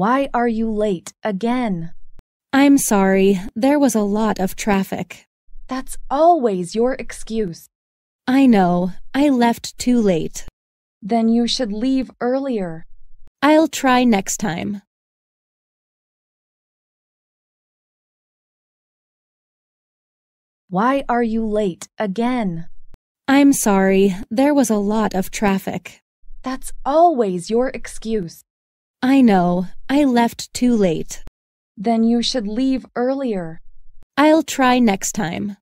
Why are you late again? I'm sorry, there was a lot of traffic. That's always your excuse. I know, I left too late. Then you should leave earlier. I'll try next time. Why are you late again? I'm sorry, there was a lot of traffic. That's always your excuse. I know. I left too late. Then you should leave earlier. I'll try next time.